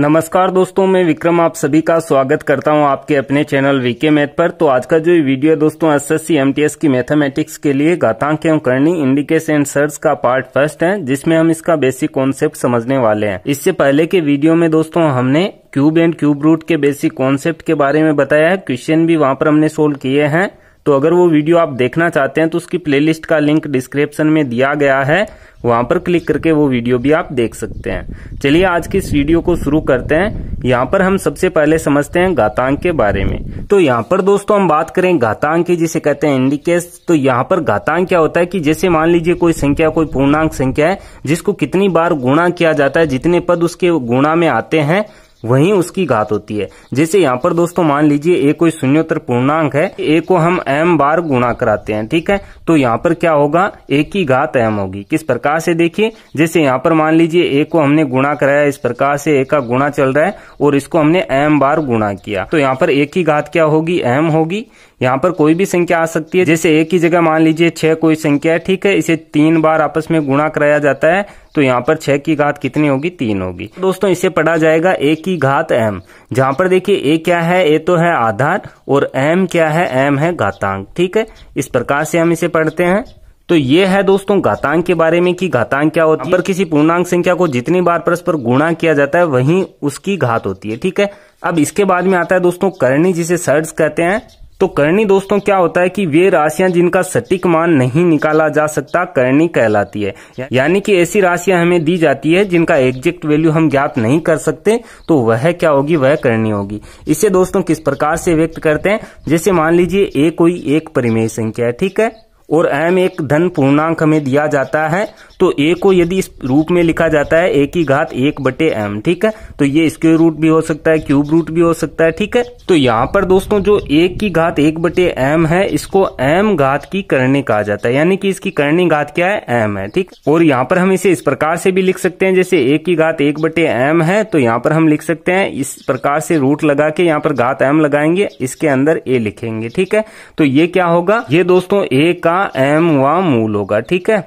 नमस्कार दोस्तों मैं विक्रम आप सभी का स्वागत करता हूं आपके अपने चैनल वीके मैथ पर तो आज का जो वीडियो दोस्तों एसएससी एमटीएस की मैथमेटिक्स के लिए घातांक एवं करणी इंडिकेस एंड सर्च का पार्ट फर्स्ट है जिसमें हम इसका बेसिक कॉन्सेप्ट समझने वाले हैं इससे पहले के वीडियो में दोस्तों हमने क्यूब एंड क्यूब रूट के बेसिक कॉन्सेप्ट के बारे में बताया है क्वेश्चन भी वहाँ पर हमने सोल्व किए हैं तो अगर वो वीडियो आप देखना चाहते हैं तो उसकी प्लेलिस्ट का लिंक डिस्क्रिप्शन में दिया गया है वहां पर क्लिक करके वो वीडियो भी आप देख सकते हैं चलिए आज की इस वीडियो को शुरू करते हैं यहाँ पर हम सबसे पहले समझते हैं घातांक के बारे में तो यहाँ पर दोस्तों हम बात करें घातांक की जिसे कहते हैं इंडिकेस तो यहाँ पर घातांक क्या होता है कि जैसे मान लीजिए कोई संख्या कोई पूर्णांक संख्या है जिसको कितनी बार गुणा किया जाता है जितने पद उसके गुणा में आते हैं वहीं उसकी घात होती है जैसे यहाँ पर दोस्तों मान लीजिए ए कोई शून्योत्तर पूर्णांक है ए को हम एम बार गुणा कराते हैं ठीक है तो यहाँ पर क्या होगा ए की घात एम होगी किस प्रकार से देखिए जैसे यहाँ पर मान लीजिए ए को हमने गुणा कराया इस प्रकार से ए का गुणा चल रहा है और इसको हमने एम बार गुणा किया तो यहाँ पर ए की घात क्या होगी एम होगी यहाँ पर कोई भी संख्या आ सकती है जैसे एक ही जगह मान लीजिए छह कोई संख्या है ठीक है इसे तीन बार आपस में गुणा कराया जाता है तो यहाँ पर छह की घात कितनी होगी तीन होगी दोस्तों इसे पढ़ा जाएगा ए की घात एम जहां पर देखिए ए क्या है ए तो है आधार और एम क्या है एम है घातांक ठीक है इस प्रकार से हम इसे पढ़ते हैं तो ये है दोस्तों घातांक के बारे में कि घातांक क्या होता है पर किसी पूर्णांक संख्या को जितनी बार परस्पर गुणा किया जाता है वहीं उसकी घात होती है ठीक है अब इसके बाद में आता है दोस्तों करणी जिसे सर्ज कहते हैं तो करणी दोस्तों क्या होता है कि वे राशियां जिनका सटीक मान नहीं निकाला जा सकता करणी कहलाती है यानी कि ऐसी राशियां हमें दी जाती है जिनका एग्जेक्ट वैल्यू हम ज्ञात नहीं कर सकते तो वह क्या होगी वह करणी होगी इसे दोस्तों किस प्रकार से व्यक्त करते हैं जैसे मान लीजिए ए कोई एक परिमेय संख्या है ठीक है और एम एक धन पूर्णांक हमें दिया जाता है तो ए को यदि इस रूप में लिखा जाता है ए की घात एक बटे एम ठीक है तो ये स्क्वेयर रूट भी हो सकता है क्यूब रूट भी हो सकता है ठीक है तो यहाँ पर दोस्तों जो ए की घात एक बटे एम है इसको एम घात की करणी कहा जाता है यानी कि इसकी करणी घात क्या है एम है ठीक और यहाँ पर हम इसे इस प्रकार से भी लिख सकते हैं जैसे ए की घात एक बटे एम है तो यहाँ पर हम लिख सकते हैं इस प्रकार से रूट लगा के यहाँ पर घात एम लगाएंगे इसके अंदर ए लिखेंगे ठीक है तो ये क्या होगा ये दोस्तों ए का एम व मूल होगा ठीक है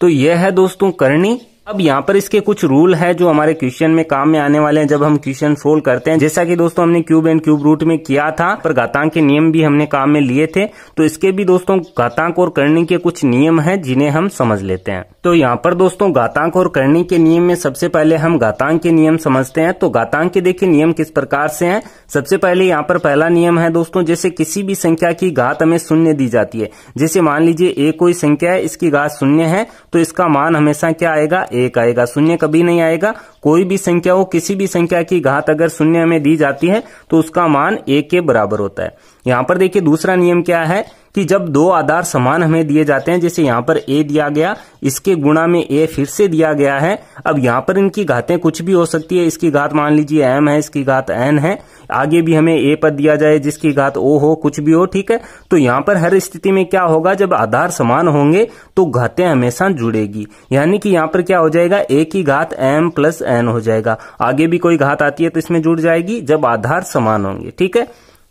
तो यह है दोस्तों करनी अब यहाँ पर इसके कुछ रूल है जो हमारे क्वेश्चन में काम में आने वाले हैं जब हम क्वेश्चन सोल्व करते हैं जैसा कि दोस्तों हमने क्यूब एंड क्यूब रूट में किया था पर घातांक के नियम भी हमने काम में लिए थे तो इसके भी दोस्तों घातांक और करनी के कुछ नियम है जिन्हें हम समझ लेते हैं तो यहाँ पर दोस्तों घातांक और करनी के नियम में सबसे पहले हम घातांक के नियम समझते हैं तो घातांक के देखिए नियम किस प्रकार से है सबसे पहले यहाँ पर पहला नियम है दोस्तों जैसे किसी भी संख्या की घात हमें शून्य दी जाती है जैसे मान लीजिए एक कोई संख्या है इसकी घात शून्य है तो इसका मान हमेशा क्या आएगा एक आएगा शून्य कभी नहीं आएगा कोई भी संख्या हो किसी भी संख्या की घात अगर शून्य में दी जाती है तो उसका मान एक के बराबर होता है यहां पर देखिए दूसरा नियम क्या है कि जब दो आधार समान हमें दिए जाते हैं जैसे यहाँ पर ए दिया गया इसके गुणा में ए फिर से दिया गया है अब यहाँ पर इनकी घातें कुछ भी हो सकती है इसकी घात मान लीजिए एम है इसकी घात एन है आगे भी हमें ए पद दिया जाए जिसकी घात ओ हो कुछ भी हो ठीक है तो यहाँ पर हर स्थिति में क्या होगा जब आधार समान होंगे तो घातें हमेशा जुड़ेगी यानी कि यहाँ पर क्या हो जाएगा ए की घात एम प्लस एन हो जाएगा आगे भी कोई घात आती है तो इसमें जुड़ जाएगी जब आधार समान होंगे ठीक है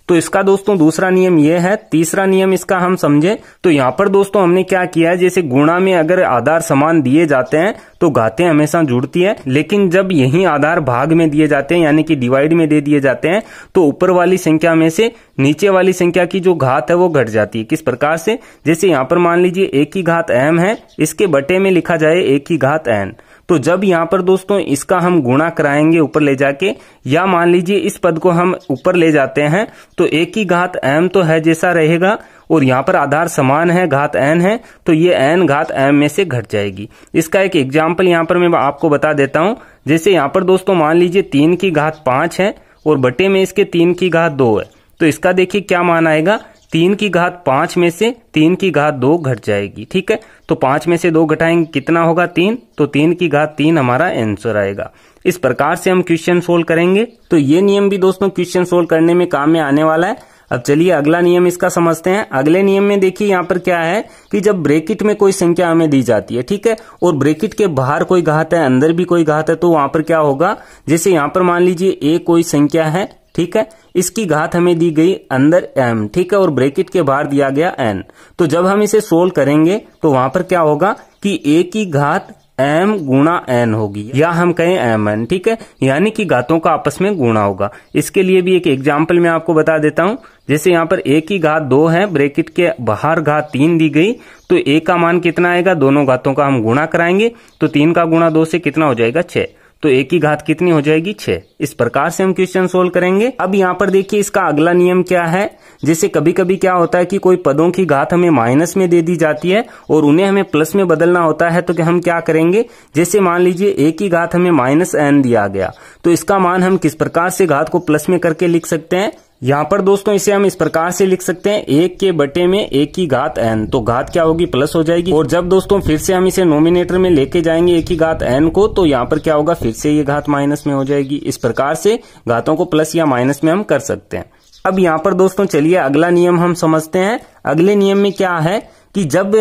तो इसका दोस्तों दूसरा नियम यह है तीसरा नियम इसका हम समझे तो यहाँ पर दोस्तों हमने क्या किया है जैसे गुणा में अगर आधार समान दिए जाते हैं तो घाते हमेशा जुड़ती है लेकिन जब यही आधार भाग में दिए जाते हैं यानी कि डिवाइड में दे दिए जाते हैं तो ऊपर वाली संख्या में से नीचे वाली संख्या की जो घात है वो घट जाती है किस प्रकार से जैसे यहाँ पर मान लीजिए एक की घात एम है इसके बटे में लिखा जाए एक की घात एन तो जब यहाँ पर दोस्तों इसका हम गुणा कराएंगे ऊपर ले जाके या मान लीजिए इस पद को हम ऊपर ले जाते हैं तो एक ही घात एम तो है जैसा रहेगा और यहाँ पर आधार समान है घात एन है तो ये एन घात एम में से घट जाएगी इसका एक एग्जाम्पल यहाँ पर मैं आपको बता देता हूँ जैसे यहाँ पर दोस्तों मान लीजिए तीन की घात पांच है और बटे में इसके तीन की घात दो है तो इसका देखिए क्या मान आएगा तीन की घात पांच में से तीन की घात दो घट जाएगी ठीक है तो पांच में से दो घटाएंगे कितना होगा तीन तो तीन की घात तीन हमारा आंसर आएगा इस प्रकार से हम क्वेश्चन सोल्व करेंगे तो ये नियम भी दोस्तों क्वेश्चन सोल्व करने में काम में आने वाला है अब चलिए अगला नियम इसका समझते हैं अगले नियम में देखिए यहाँ पर क्या है कि जब ब्रेकिट में कोई संख्या हमें दी जाती है ठीक है और ब्रेकिट के बाहर कोई घात है अंदर भी कोई घात है तो वहां पर क्या होगा जैसे यहाँ पर मान लीजिए ए कोई संख्या है ठीक है इसकी घात हमें दी गई अंदर एम ठीक है और ब्रेकेट के बाहर दिया गया एन तो जब हम इसे सोल्व करेंगे तो वहां पर क्या होगा कि ए की घात एम गुणा एन होगी या हम कहें एम एन ठीक है यानी कि घातों का आपस में गुणा होगा इसके लिए भी एक एग्जाम्पल मैं आपको बता देता हूं जैसे यहां पर ए की घात दो है ब्रेकेट के बाहर घात तीन दी गई तो ए का मान कितना आएगा दोनों घातों का हम गुणा कराएंगे तो तीन का गुणा दो से कितना हो जाएगा छह तो एक की घात कितनी हो जाएगी छह इस प्रकार से हम क्वेश्चन सोल्व करेंगे अब यहाँ पर देखिए इसका अगला नियम क्या है जैसे कभी कभी क्या होता है कि कोई पदों की घात हमें माइनस में दे दी जाती है और उन्हें हमें प्लस में बदलना होता है तो हम क्या करेंगे जैसे मान लीजिए एक की घात हमें माइनस एन दिया गया तो इसका मान हम किस प्रकार से घात को प्लस में करके लिख सकते हैं यहाँ पर दोस्तों इसे हम इस प्रकार से लिख सकते हैं एक के बटे में एक की घात एन तो घात क्या होगी प्लस हो जाएगी और जब दोस्तों फिर से हम इसे नोमिनेटर में लेके जाएंगे एक ही घात एन को तो यहाँ पर क्या होगा फिर से ये घात माइनस में हो जाएगी इस प्रकार से घातों को प्लस या माइनस में हम कर सकते हैं अब यहाँ पर दोस्तों चलिए अगला नियम हम समझते हैं अगले नियम में क्या है कि जब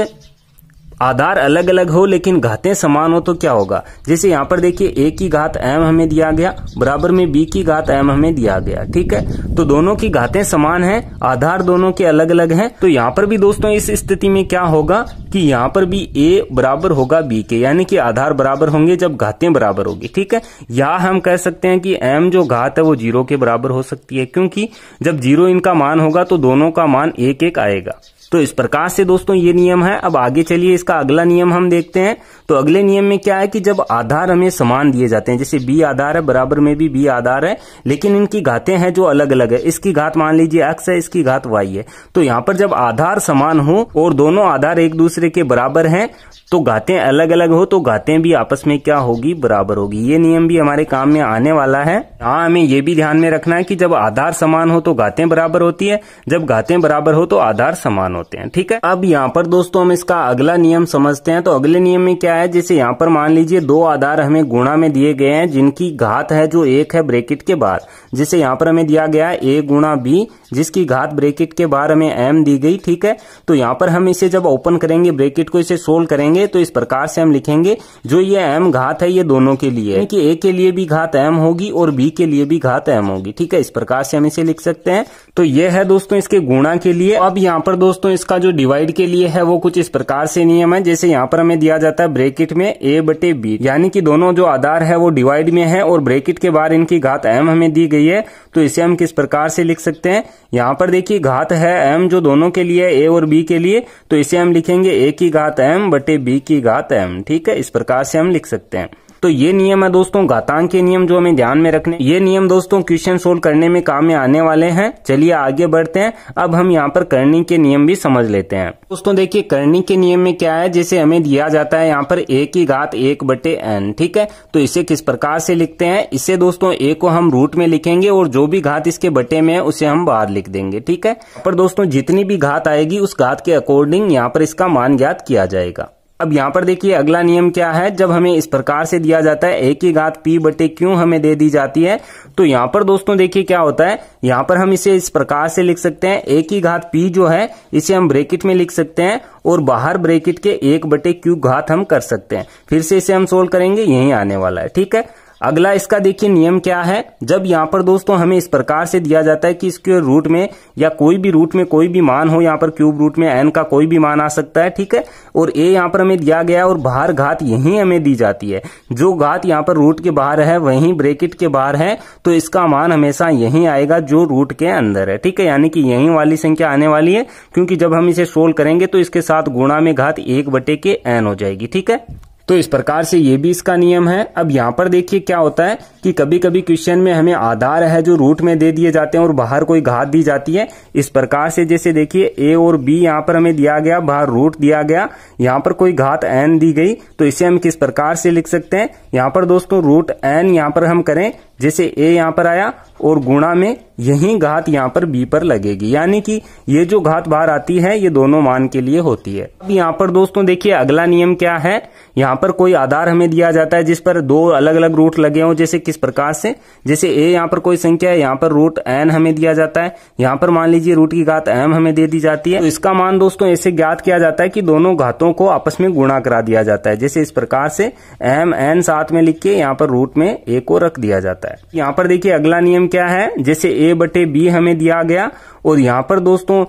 आधार अलग अलग हो लेकिन घातें समान हो तो क्या होगा जैसे यहाँ पर देखिए ए की घात एम हमें दिया गया बराबर में बी की घात एम हमें दिया गया ठीक है तो दोनों की घातें समान है आधार दोनों के अलग अलग है तो यहाँ पर भी दोस्तों इस स्थिति में क्या होगा कि यहाँ पर भी ए बराबर होगा बी के यानी कि आधार बराबर होंगे जब घातें बराबर होगी ठीक है या हम कह सकते हैं कि एम जो घात है वो जीरो के बराबर हो सकती है क्योंकि जब जीरो इनका मान होगा तो दोनों का मान एक एक आएगा तो इस प्रकार से दोस्तों ये नियम है अब आगे चलिए इसका अगला नियम हम देखते हैं तो अगले नियम में क्या है कि जब आधार हमें समान दिए जाते हैं जैसे बी आधार है बराबर में भी बी आधार है लेकिन इनकी घाते हैं जो अलग अलग है इसकी घात मान लीजिए एक्स है इसकी घात वाई है तो यहाँ पर जब आधार समान हो और दोनों आधार एक दूसरे के बराबर है तो गाते अलग अलग हो तो गाते भी आपस में क्या होगी बराबर होगी ये नियम भी हमारे काम में आने वाला है हाँ हमें ये भी ध्यान में रखना है कि जब आधार समान हो तो गाते बराबर होती है जब गाते बराबर हो तो आधार समान होते हैं ठीक है अब यहाँ पर दोस्तों हम इसका अगला नियम समझते हैं तो अगले नियम में क्या है जैसे यहाँ पर मान लीजिए दो आधार हमें गुणा में दिए गए हैं जिनकी घात है जो एक है ब्रेकिट के बाहर जिसे यहाँ पर हमें दिया गया है ए गुणा बी जिसकी घात ब्रेकिट के बाहर हमें एम दी गई ठीक है तो यहाँ पर हम इसे जब ओपन करेंगे ब्रेकिट को इसे सोल्व करेंगे लिखेंगे तो इस प्रकार से हम लिखेंगे जो ये एम घात है ये दोनों के लिए कि ए के लिए भी घात एम होगी और बी के लिए भी घात एम होगी ठीक है इस प्रकार से हम इसे लिख सकते हैं तो ये है दोस्तों इसके गुणा के लिए अब यहाँ पर दोस्तों इसका जो डिवाइड के लिए है वो कुछ इस प्रकार से नियम है जैसे यहाँ पर हमें दिया जाता है ब्रेकिट में ए बटे बी यानी कि दोनों जो आधार है वो डिवाइड में है और ब्रेकिट के बाहर इनकी घात एम हमें दी गई है तो इसे हम किस प्रकार से लिख सकते हैं यहाँ पर देखिए घात है एम जो दोनों के लिए ए और बी के लिए तो इसे हम लिखेंगे ए की घात एम बटे बी बी की घात एम ठीक है इस प्रकार से हम लिख सकते हैं तो ये नियम है दोस्तों घातांक के नियम जो हमें ध्यान में रखने ये नियम दोस्तों क्वेश्चन सोल्व करने में काम में आने वाले हैं चलिए आगे बढ़ते हैं अब हम यहाँ पर करनी के नियम भी समझ लेते हैं दोस्तों देखिए करनी के नियम में क्या है जैसे हमें दिया जाता है यहाँ पर ए की घात एक बटे एन ठीक है तो इसे किस प्रकार से लिखते हैं इसे दोस्तों ए को हम रूट में लिखेंगे और जो भी घात इसके बटे में है उसे हम बाहर लिख देंगे ठीक है पर दोस्तों जितनी भी घात आएगी उस घात के अकॉर्डिंग यहाँ पर इसका मान ज्ञात किया जाएगा अब यहाँ पर देखिए अगला नियम क्या है जब हमें इस प्रकार से दिया जाता है ए की घात पी बटे क्यू हमें दे दी जाती है तो यहाँ पर दोस्तों देखिए क्या होता है यहाँ पर हम इसे इस प्रकार से लिख सकते हैं ए की घात पी जो है इसे हम ब्रेकिट में लिख सकते हैं और बाहर ब्रेकिट के एक बटे क्यू घात हम कर सकते हैं फिर से इसे हम सोल्व करेंगे यही आने वाला है ठीक है अगला इसका देखिए नियम क्या है जब यहाँ पर दोस्तों हमें इस प्रकार से दिया जाता है कि इसके रूट में या कोई भी रूट में कोई भी मान हो यहाँ पर क्यूब रूट में एन का कोई भी मान आ सकता है ठीक है और ए यहाँ पर हमें दिया गया और बाहर घात यही हमें दी जाती है जो घात यहाँ पर रूट के बाहर है वही ब्रेकेट के बाहर है तो इसका मान हमेशा यही आएगा जो रूट के अंदर है ठीक है यानी कि यही वाली संख्या आने वाली है क्योंकि जब हम इसे सोल्व करेंगे तो इसके साथ गुणा में घात एक बटे के एन हो जाएगी ठीक है तो इस प्रकार से ये भी इसका नियम है अब यहाँ पर देखिए क्या होता है कि कभी कभी क्वेश्चन में हमें आधार है जो रूट में दे दिए जाते हैं और बाहर कोई घात दी जाती है इस प्रकार से जैसे देखिए ए और बी यहाँ पर हमें दिया गया बाहर रूट दिया गया यहाँ पर कोई घात एन दी गई तो इसे हम किस प्रकार से लिख सकते हैं यहाँ पर दोस्तों रूट एन यहाँ पर हम करें जैसे ए यहाँ पर आया और गुणा में यही घात यहाँ पर बी पर लगेगी यानी कि ये जो घात बाहर आती है ये दोनों मान के लिए होती है अब यहाँ पर दोस्तों देखिए अगला नियम क्या है यहाँ पर कोई आधार हमें दिया जाता है जिस पर दो अलग अलग रूट लगे हों जैसे किस प्रकार से जैसे ए यहाँ पर कोई संख्या है यहाँ पर रूट एन हमें दिया जाता है यहाँ पर मान लीजिए रूट की घात एम हमें दे दी जाती है तो इसका मान दोस्तों ऐसे ज्ञात किया जाता है कि दोनों घातों को आपस में गुणा करा दिया जाता है जैसे इस प्रकार से एम एन साथ में लिख के यहाँ पर रूट में ए को रख दिया जाता है है यहाँ पर देखिए अगला नियम क्या है जैसे ए बटे बी हमें दिया गया और यहाँ पर दोस्तों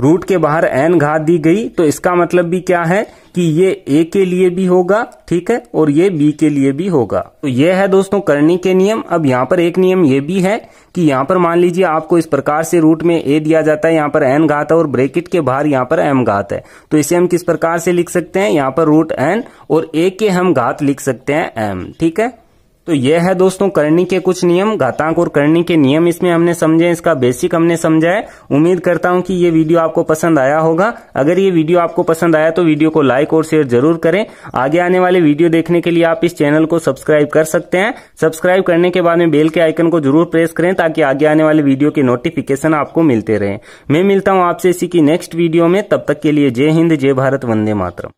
रूट के बाहर एन घात दी गई तो इसका मतलब भी क्या है कि ये ए के लिए भी होगा ठीक है और ये बी के लिए भी होगा तो ये है दोस्तों करनी के नियम अब यहाँ पर एक नियम ये भी है कि यहाँ पर मान लीजिए आपको इस प्रकार से रूट में ए दिया जाता है यहाँ पर एन घात है और ब्रेकेट के बाहर यहाँ पर एम घात है तो इसे हम किस प्रकार से लिख सकते हैं यहाँ पर रूट एन और ए के हम घात लिख सकते हैं एम ठीक है तो यह है दोस्तों करनी के कुछ नियम घातांक और करनी के नियम इसमें हमने समझे इसका बेसिक हमने समझा है उम्मीद करता हूं कि ये वीडियो आपको पसंद आया होगा अगर ये वीडियो आपको पसंद आया तो वीडियो को लाइक और शेयर जरूर करें आगे आने वाले वीडियो देखने के लिए आप इस चैनल को सब्सक्राइब कर सकते हैं सब्सक्राइब करने के बाद में बेल के आइकन को जरूर प्रेस करें ताकि आगे आने वाले वीडियो के नोटिफिकेशन आपको मिलते रहे मैं मिलता हूं आपसे इसी की नेक्स्ट वीडियो में तब तक के लिए जय हिंद जय भारत वंदे मातरम